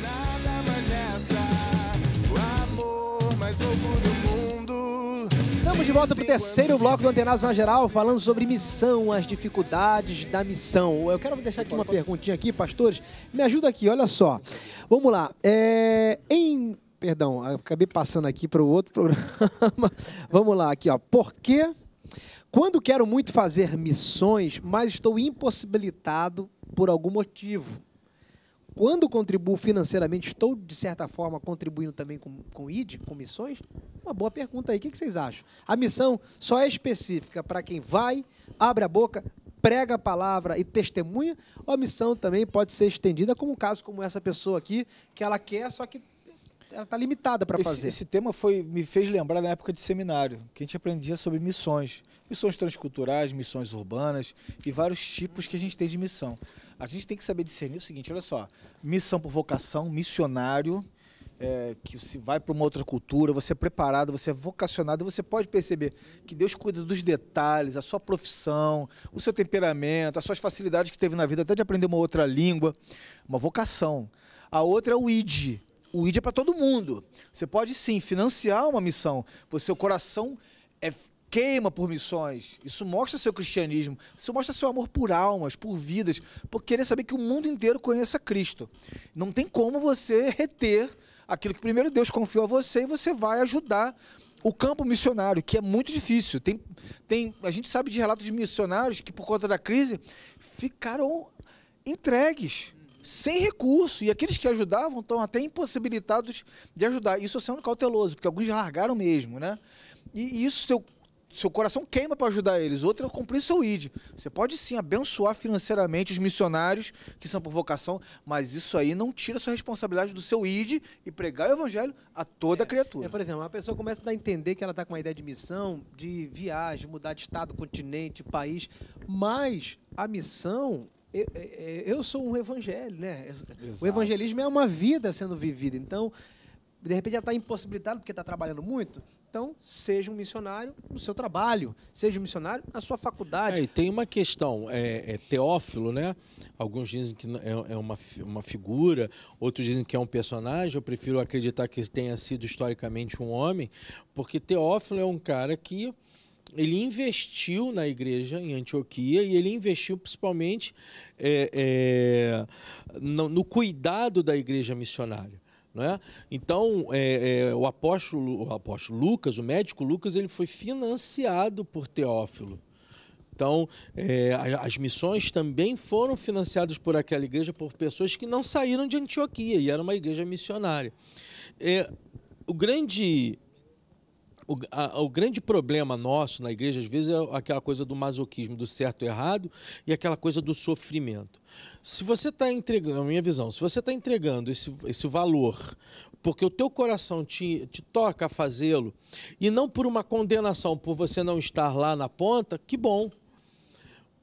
Nada mais é essa, o amor mais louco do mundo. Estamos de volta para o terceiro bloco do Antenados na Geral, falando sobre missão, as dificuldades da missão. Eu quero deixar aqui uma perguntinha aqui, pastores. Me ajuda aqui, olha só. Vamos lá. É, em perdão, acabei passando aqui para o outro programa. Vamos lá, aqui, ó. Por que quando quero muito fazer missões, mas estou impossibilitado por algum motivo. Quando contribuo financeiramente, estou, de certa forma, contribuindo também com, com ID, com missões? Uma boa pergunta aí. O que vocês acham? A missão só é específica para quem vai, abre a boca, prega a palavra e testemunha, ou a missão também pode ser estendida, como um caso como essa pessoa aqui, que ela quer, só que ela tá limitada para fazer. Esse tema foi me fez lembrar da época de seminário, que a gente aprendia sobre missões, missões transculturais, missões urbanas e vários tipos que a gente tem de missão. A gente tem que saber discernir o seguinte, olha só, missão por vocação, missionário, é, que se vai para uma outra cultura, você é preparado, você é vocacionado, você pode perceber que Deus cuida dos detalhes, a sua profissão, o seu temperamento, as suas facilidades que teve na vida, até de aprender uma outra língua, uma vocação. A outra é o ID, o ID é para todo mundo. Você pode sim financiar uma missão. seu coração é, queima por missões. Isso mostra seu cristianismo. Isso mostra seu amor por almas, por vidas, por querer saber que o mundo inteiro conheça Cristo. Não tem como você reter aquilo que primeiro Deus confiou a você e você vai ajudar o campo missionário, que é muito difícil. Tem, tem, a gente sabe de relatos de missionários que, por conta da crise, ficaram entregues sem recurso. E aqueles que ajudavam estão até impossibilitados de ajudar. Isso sendo cauteloso, porque alguns largaram mesmo, né? E, isso seu, seu coração queima para ajudar eles. Outro é cumprir seu ID. Você pode sim abençoar financeiramente os missionários que são por vocação, mas isso aí não tira sua responsabilidade do seu ID e pregar o evangelho a toda é, criatura. É, por exemplo, uma pessoa começa a entender que ela está com uma ideia de missão, de viagem, mudar de estado, continente, país, mas a missão eu, é, é, eu sou um evangelho, né? Exato. O evangelismo é uma vida sendo vivida. Então, de repente já está impossibilitado porque está trabalhando muito. Então, seja um missionário no seu trabalho, seja um missionário na sua faculdade. É, e tem uma questão, é, é, Teófilo, né? Alguns dizem que é, é, uma, uma figura, outros dizem que é um personagem. Eu prefiro acreditar que tenha sido historicamente um homem, porque Teófilo é um cara que ele investiu na igreja em Antioquia e ele investiu principalmente é, é, no, no, cuidado da igreja missionária. Né? Então, é, é, o, apóstolo, o apóstolo Lucas, o médico Lucas, ele foi financiado por Teófilo. Então, é, as missões também foram financiadas por aquela igreja por pessoas que não saíram de Antioquia e era uma igreja missionária. É, o grande o, a, o, grande problema nosso na igreja, às vezes, é aquela coisa do masoquismo, do certo e errado, e aquela coisa do sofrimento. Se você está entregando, minha visão, se você está entregando esse, esse valor, porque o teu coração te, te toca a fazê-lo, e não por uma condenação, por você não estar lá na ponta, que bom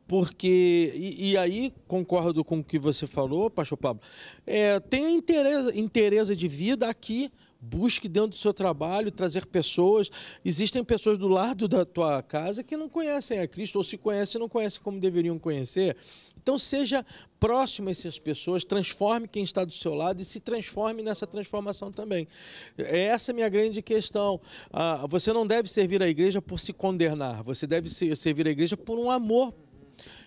porque e, e, aí concordo com o que você falou, Pastor Pablo. É, tem interesse, interesse de vida aqui, Busque dentro do seu trabalho trazer pessoas. Existem pessoas do lado da tua casa que não conhecem a Cristo, ou se conhecem, não conhecem como deveriam conhecer. Então, seja próximo a essas pessoas, transforme quem está do seu lado e se transforme nessa transformação também. É essa é a minha grande questão. Ah, você não deve servir a igreja por se condenar, você deve servir a igreja por um amor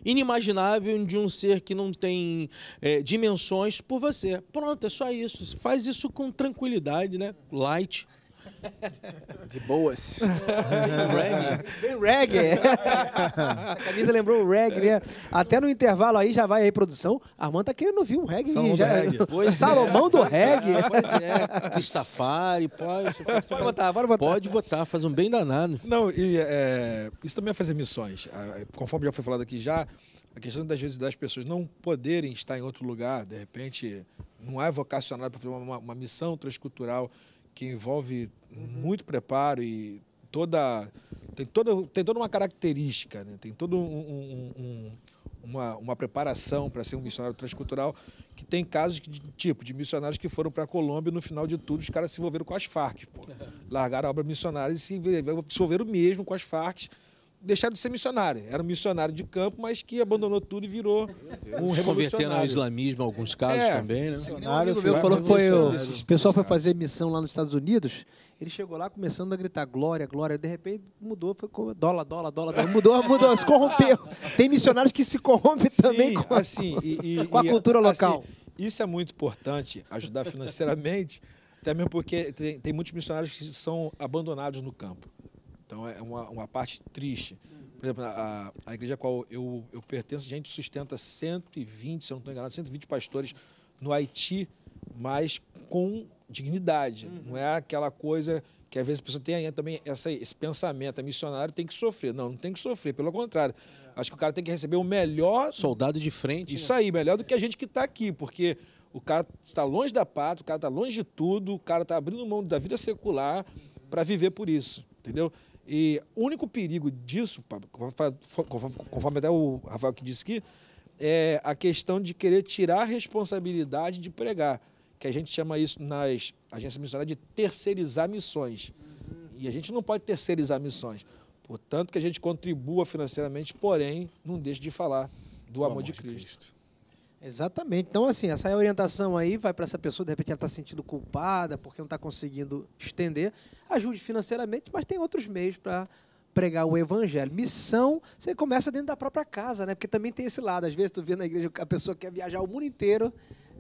inimaginável de um ser que não tem é, dimensões por você. Pronto, é só isso. Faz isso com tranquilidade, né? Light. De boas. Bem reggae. Bem reggae. A camisa lembrou o reggae, né? Até no intervalo aí já vai a reprodução. Armando tá querendo ouvir um reggae. É. Salomão já... do reggae. Pois Salomão é. do reggae. Pois é. pode. Pode botar, pode botar. Pode botar, faz um bem danado. Não, e é, isso também é fazer missões. Conforme já foi falado aqui já, a questão das vezes das pessoas não poderem estar em outro lugar, de repente não é vocacionado para fazer uma, uma missão transcultural que envolve uhum. muito preparo e toda tem toda tem toda uma característica, né? tem todo um, um, um uma, uma preparação para ser um missionário transcultural, que tem casos de tipo de missionários que foram para a Colômbia e no final de tudo os caras se envolveram com as Farc, pô. Largaram a obra missionária e se envolveram mesmo com as Farc deixaram de ser missionário. Era um missionário de campo, mas que abandonou tudo e virou um Se convertendo ao islamismo em alguns casos é, também, né? Missionário, falou que foi o, pessoal foi fazer missão lá nos Estados Unidos, ele chegou lá começando a gritar glória, glória, de repente mudou, foi dólar, dólar, dólar, dólar. mudou, mudou, se corrompeu. Ah. Tem missionários que se corrompem Sim, também com, assim, e, e, com a cultura e, assim, local. Assim, isso é muito importante, ajudar financeiramente, também porque tem, tem muitos missionários que são abandonados no campo. Então é uma, uma parte triste. Por exemplo, a, a igreja a qual eu, eu pertenço, a gente sustenta 120, se eu não estou enganado, 120 pastores no Haiti, mas com dignidade. Uhum. Não é aquela coisa que às vezes a pessoa tem ainda também essa, esse pensamento, é missionário, tem que sofrer. Não, não tem que sofrer, pelo contrário. É. Acho que o cara tem que receber o melhor... Soldado de frente. Isso né? aí, melhor do que a gente que está aqui, porque o cara está longe da pátria, o cara está longe de tudo, o cara está abrindo mão da vida secular para viver por isso, entendeu? E o único perigo disso, conforme até o Rafael que disse aqui, é a questão de querer tirar a responsabilidade de pregar, que a gente chama isso nas agências missionárias de terceirizar missões. E a gente não pode terceirizar missões. Portanto, que a gente contribua financeiramente, porém, não deixe de falar do amor, amor, de Cristo. De Cristo. Exatamente. Então, assim, essa é orientação aí vai para essa pessoa, de repente ela está se sentindo culpada porque não está conseguindo estender. Ajude financeiramente, mas tem outros meios para pregar o evangelho. Missão, você começa dentro da própria casa, né? Porque também tem esse lado. Às vezes tu vê na igreja que a pessoa quer viajar o mundo inteiro,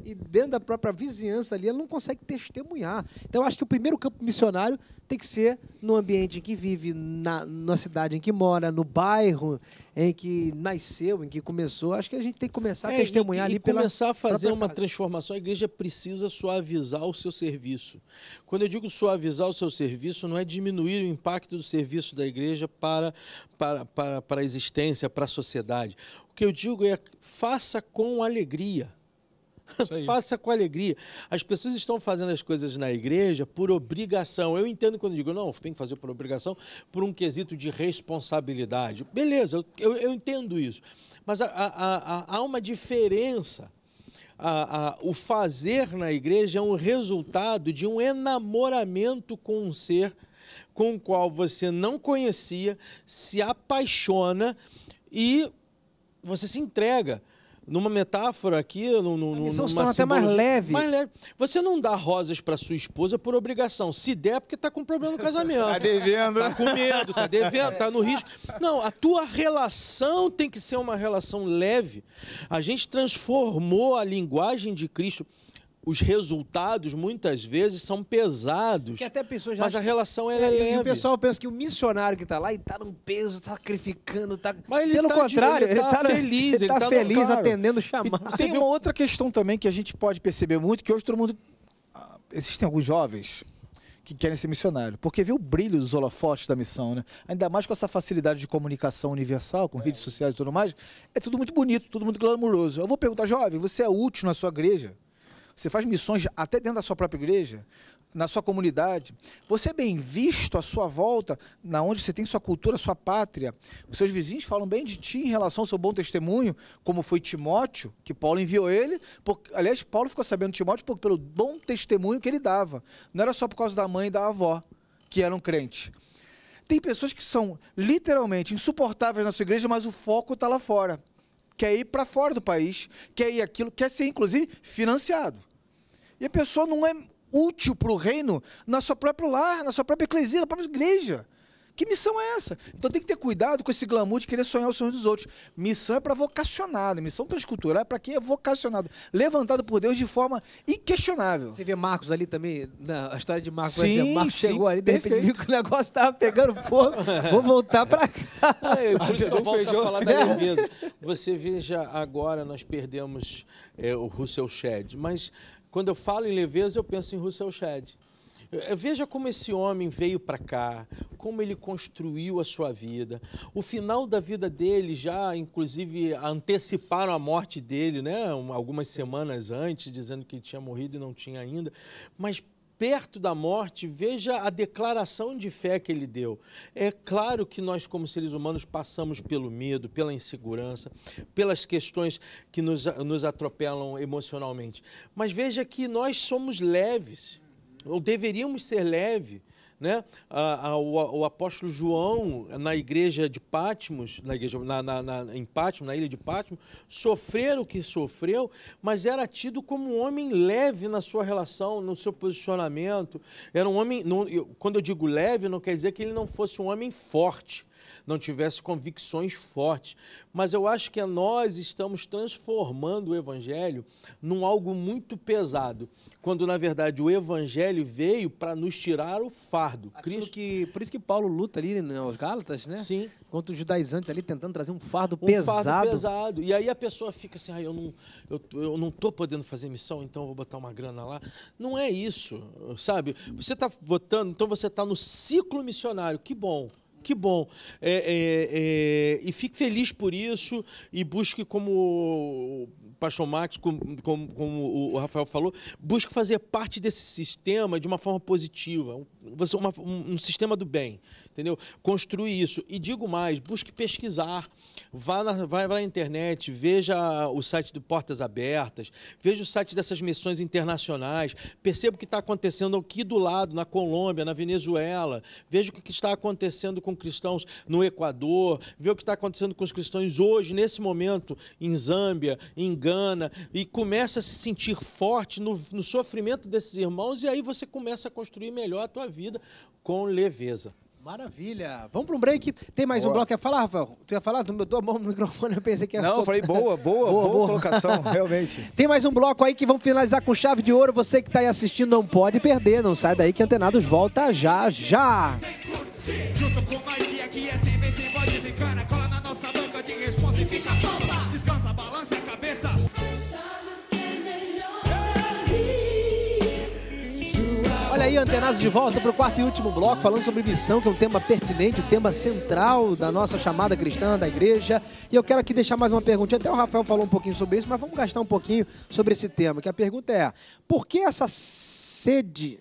e dentro da própria vizinhança ali, ela não consegue testemunhar. Então, eu acho que o primeiro campo missionário tem que ser no ambiente em que vive, na, na cidade em que mora, no bairro em que nasceu, em que começou. Acho que a gente tem que começar é, a testemunhar e, ali e pela começar a fazer uma casa. transformação. A igreja precisa suavizar o seu serviço. Quando eu digo suavizar o seu serviço, não é diminuir o impacto do serviço da igreja para, para, para, para a existência, para a sociedade. O que eu digo é faça com alegria Faça com alegria. As pessoas estão fazendo as coisas na igreja por obrigação. Eu entendo quando digo, não, tem que fazer por obrigação, por um quesito de responsabilidade. Beleza, eu, eu entendo isso. Mas há, há uma diferença. A, a, o fazer na igreja é um resultado de um enamoramento com um ser com o qual você não conhecia, se apaixona e você se entrega numa metáfora aqui, no, no, a até mais leve. mais leve. Você não dá rosas para sua esposa por obrigação. Se der, é porque está com problema no casamento. está devendo. está com medo, está devendo, está no risco. Não, a tua relação tem que ser uma relação leve. A gente transformou a linguagem de Cristo os resultados muitas vezes são pesados. Que até pessoas já mas a relação é, é leve. E o pessoal pensa que o missionário que está lá e está num peso, sacrificando, tá Mas ele pelo tá contrário, de... ele, está tá feliz, ele, está tá, tá feliz no... atendendo o chamado. E tem uma outra questão também que a gente pode perceber muito que hoje todo mundo ah, existem alguns jovens que querem ser missionário, porque vê o brilho dos holofotes da missão, né? Ainda mais com essa facilidade de comunicação universal, com é. redes sociais e tudo mais, é tudo muito bonito, tudo muito glamouroso. Eu vou perguntar, jovem, você é útil na sua igreja? você faz missões até dentro da sua própria igreja, na sua comunidade, você é bem visto à sua volta, na onde você tem sua cultura, sua pátria. Os seus vizinhos falam bem de ti em relação ao seu bom testemunho, como foi Timóteo, que Paulo enviou ele. Porque, aliás, Paulo ficou sabendo de Timóteo porque, pelo bom testemunho que ele dava. Não era só por causa da mãe e da avó, que eram crentes. Tem pessoas que são literalmente insuportáveis na sua igreja, mas o foco está lá fora. Quer ir para fora do país, quer ir aquilo, quer ser inclusive financiado e a pessoa não é útil para o reino na sua própria lar, na sua própria eclesia, na própria igreja. Que missão é essa? Então tem que ter cuidado com esse glamour de querer sonhar os sonhos dos outros. Missão é para vocacionado, missão transcultural é para quem é vocacionado, levantado por Deus de forma inquestionável. Você vê Marcos ali também, na, a história de Marcos, sim, exemplo, Marcos sim, chegou ali, de repente viu que o negócio estava pegando fogo, vou voltar para cá. por isso que eu volto a falar da leveza. Você veja agora, nós perdemos é, o Russell Shedd, mas quando eu falo em leveza, eu penso em Russell Shedd. Eh, eh, veja como esse homem veio para cá, como ele construiu a sua vida. O final da vida dele já, inclusive, anteciparam a morte dele, né? Algumas semanas antes, dizendo que ele tinha morrido e não tinha ainda. Mas perto da morte, veja a declaração de fé que ele deu. É claro que nós, como seres humanos, passamos pelo medo, pela insegurança, pelas questões que nos, nos atropelam emocionalmente. Mas veja que nós somos leves, ou deveríamos ser leves né? A, a, o, o, apóstolo João, na igreja de Patmos, na igreja, na, na, na, em Patmos, na ilha de Patmos, sofreu o que sofreu, mas era tido como um homem leve na sua relação, no seu posicionamento. Era um homem, não, eu, quando eu digo leve, não quer dizer que ele não fosse um homem forte não tivesse convicções fortes. Mas eu acho que nós estamos transformando o Evangelho num algo muito pesado, quando na verdade o Evangelho veio para nos tirar o fardo. Cristo... que, por isso que Paulo luta ali nos né, Gálatas, né? Sim. Contra os judaizantes ali tentando trazer um fardo um pesado. Fardo pesado. E aí a pessoa fica assim, ah, eu não, eu, eu não tô podendo fazer missão, então vou botar uma grana lá. Não é isso, sabe? Você está botando, então você está no ciclo missionário, que bom. Que bom. É, é, é, e fique feliz por isso e busque, como o Pastor Max, como, como, como, o Rafael falou, busque fazer parte desse sistema de uma forma positiva. Você, um, um, um sistema do bem, entendeu? Construir isso. E digo mais, busque pesquisar. Vá na, vai na internet, veja o site do Portas Abertas, veja o site dessas missões internacionais, perceba o que está acontecendo aqui do lado, na Colômbia, na Venezuela, veja o que está acontecendo com cristãos no Equador, veja o que está acontecendo com os cristãos hoje, nesse momento, em Zâmbia, em Gana, e começa a se sentir forte no, no sofrimento desses irmãos, e aí você começa a construir melhor a tua vida com leveza. Maravilha. Vamos para um break. Tem mais boa. um bloco. a falar, Rafael? Tu ia falar? Tu deu a mão no microfone, eu pensei que ia Não, falei boa, boa, boa, boa colocação, realmente. Tem mais um bloco aí que vamos finalizar com chave de ouro. Você que está aí assistindo não pode perder. Não sai daí que Antenados volta já, já. Junto com aqui é, é aí, antenados de volta para o quarto e último bloco, falando sobre missão, que é um tema pertinente, o um tema central da nossa chamada cristã, da igreja. E eu quero aqui deixar mais uma pergunta. Até o Rafael falou um pouquinho sobre isso, mas vamos gastar um pouquinho sobre esse tema. Que a pergunta é: por que essa sede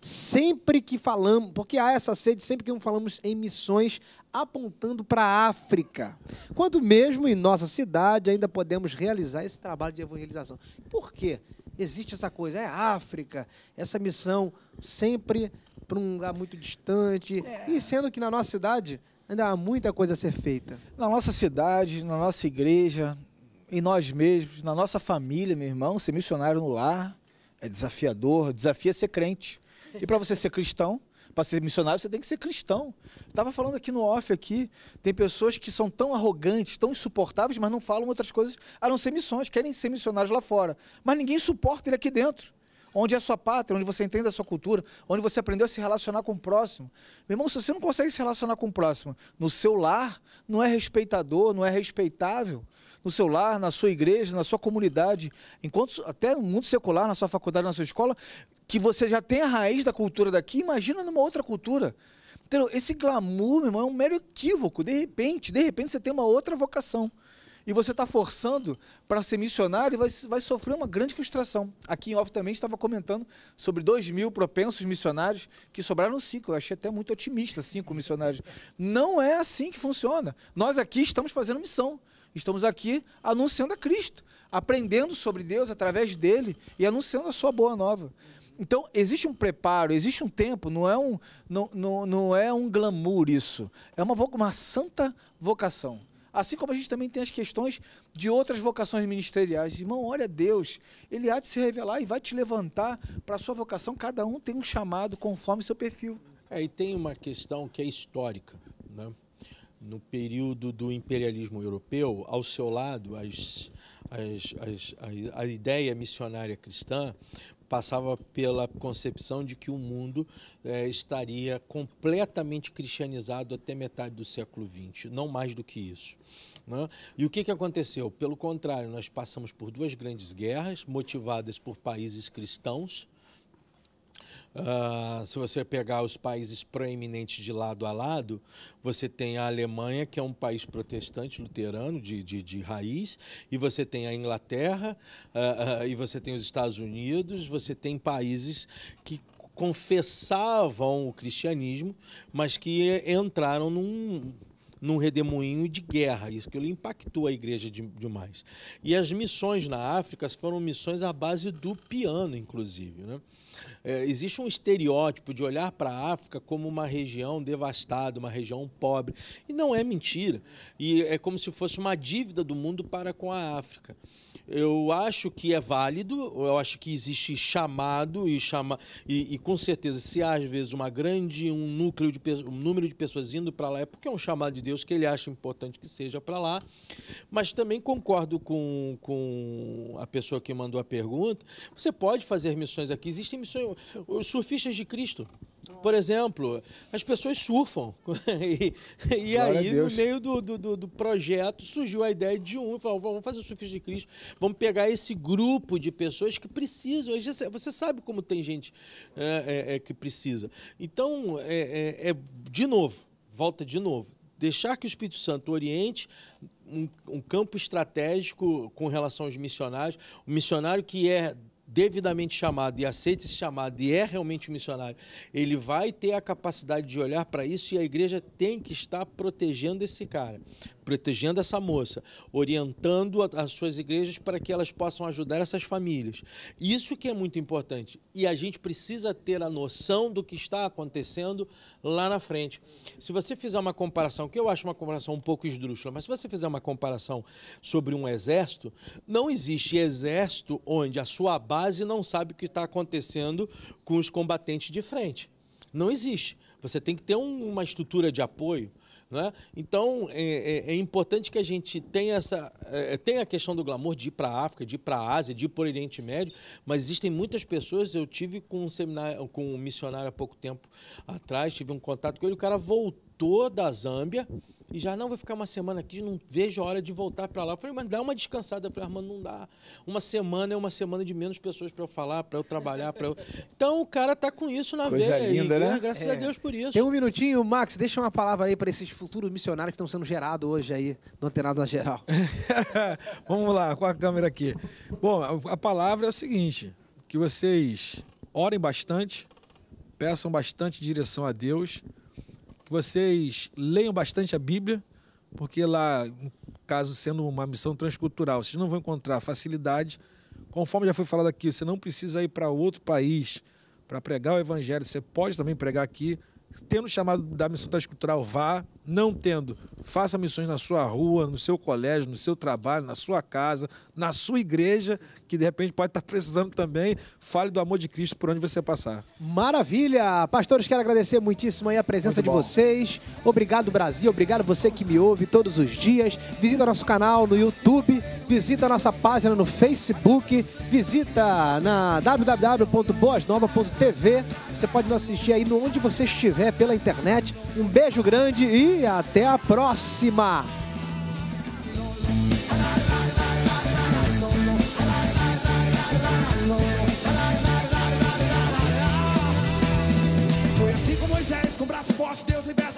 sempre que falamos, porque há essa sede sempre que falamos em missões apontando para a África, quando mesmo em nossa cidade ainda podemos realizar esse trabalho de evangelização. Por quê? Existe essa coisa, é África, essa missão sempre para um lugar muito distante. É. E sendo que na nossa cidade ainda há muita coisa a ser feita. Na nossa cidade, na nossa igreja, em nós mesmos, na nossa família, meu irmão, ser missionário no lar é desafiador, desafia ser crente. E para você ser cristão, para ser missionário você tem que ser cristão. Estava falando aqui no off aqui, tem pessoas que são tão arrogantes, tão insuportáveis, mas não falam outras coisas a não ser missões, querem ser missionários lá fora, mas ninguém suporta ele aqui dentro. Onde é a sua pátria, onde você entende a sua cultura, onde você aprendeu a se relacionar com o próximo. Meu irmão, se você não consegue se relacionar com o próximo no seu lar, não é respeitador, não é respeitável no seu lar, na sua igreja, na sua comunidade, enquanto até no mundo secular, na sua faculdade, na sua escola, que você já tem a raiz da cultura daqui, imagina numa outra cultura. Entendeu? Esse glamour, meu irmão, é um mero equívoco. De repente, de repente você tem uma outra vocação. E você está forçando para ser missionário e vai, vai sofrer uma grande frustração. Aqui em off também estava comentando sobre 2 mil propensos missionários que sobraram cinco. Eu achei até muito otimista, cinco missionários. Não é assim que funciona. Nós aqui estamos fazendo missão. Estamos aqui anunciando a Cristo, aprendendo sobre Deus através dele e anunciando a sua boa nova. Então, existe um preparo, existe um tempo, não é um, não, não, não é um glamour isso. É uma, uma santa vocação. Assim como a gente também tem as questões de outras vocações ministeriais. Irmão, olha Deus, Ele há de se revelar e vai te levantar para a sua vocação. Cada um tem um chamado conforme seu perfil. É, e tem uma questão que é histórica. Né? No período do imperialismo europeu, ao seu lado, as, as, as, a, a ideia missionária cristã passava pela concepção de que o mundo é, estaria completamente cristianizado até metade do século XX, não mais do que isso. Né? E o que, que aconteceu? Pelo contrário, nós passamos por duas grandes guerras, motivadas por países cristãos, Uh, se você pegar os países proeminentes de lado a lado, você tem a Alemanha, que é um país protestante luterano de, de, de raiz, e você tem a Inglaterra, uh, uh, e você tem os Estados Unidos, você tem países que confessavam o cristianismo, mas que entraram num num redemoinho de guerra. Isso que impactou a igreja demais. E as missões na África foram missões à base do piano, inclusive. Né? É, existe um estereótipo de olhar para a África como uma região devastada, uma região pobre. E não é mentira. E é como se fosse uma dívida do mundo para com a África. Eu acho que é válido, eu acho que existe chamado e chama e, e com certeza se há às vezes uma grande um núcleo de um número de pessoas indo para lá é porque é um chamado de Deus que ele acha importante que seja para lá. Mas também concordo com, com a pessoa que mandou a pergunta. Você pode fazer missões aqui, existem missões os surfistas de Cristo por exemplo, as pessoas surfam. e, e aí, no meio do, do, do, projeto, surgiu a ideia de um, falou, vamos fazer o Surfista de Cristo, vamos pegar esse grupo de pessoas que precisam. Você sabe como tem gente é, é, é que precisa. Então, é, é, é, de novo, volta de novo, deixar que o Espírito Santo oriente um, um campo estratégico com relação aos missionários, o missionário que é devidamente chamado e aceita esse chamado e é realmente um missionário, ele vai ter a capacidade de olhar para isso e a igreja tem que estar protegendo esse cara protegendo essa moça, orientando as suas igrejas para que elas possam ajudar essas famílias. Isso que é muito importante. E a gente precisa ter a noção do que está acontecendo lá na frente. Se você fizer uma comparação, que eu acho uma comparação um pouco esdrúxula, mas se você fizer uma comparação sobre um exército, não existe exército onde a sua base não sabe o que está acontecendo com os combatentes de frente. Não existe. Você tem que ter um, uma estrutura de apoio. Né? Então, é, é, é, importante que a gente tenha essa. É, é a questão do glamour de ir para a África, de ir para a Ásia, de ir para o Oriente Médio, mas existem muitas pessoas. Eu tive com um seminário, com um missionário há pouco tempo atrás, tive um contato com ele, o cara voltou da Zâmbia e já não vai ficar uma semana aqui, não vejo a hora de voltar para lá. Eu falei, mas dá uma descansada. Eu falei, Armando, ah, não dá. Uma semana é uma semana de menos pessoas para eu falar, para eu trabalhar, para eu. Então o cara tá com isso na Coisa veia. Linda, e, né? né? Graças é. a Deus por isso. Tem um minutinho, Max, deixa uma palavra aí para esses futuros missionários que estão sendo gerados hoje aí no Antenado Geral. Vamos lá, com a câmera aqui. Bom, a palavra é o seguinte: que vocês orem bastante, peçam bastante direção a Deus vocês leiam bastante a Bíblia, porque lá, caso sendo uma missão transcultural, vocês não vão encontrar facilidade. Conforme já foi falado aqui, você não precisa ir para outro país para pregar o Evangelho, você pode também pregar aqui. Tendo chamado da missão transcultural, vá, não tendo, faça missões na sua rua, no seu colégio, no seu trabalho, na sua casa, na sua igreja, que de repente pode estar precisando também. Fale do amor de Cristo por onde você passar. Maravilha! Pastores, quero agradecer muitíssimo a presença de vocês. Obrigado, Brasil. Obrigado você que me ouve todos os dias. Visita nosso canal no YouTube, visita nossa página no Facebook, visita na www.boasnova.tv. Você pode nos assistir aí onde você estiver pela internet. Um beijo grande e até a próxima! Assim como braço forte, Deus liberta.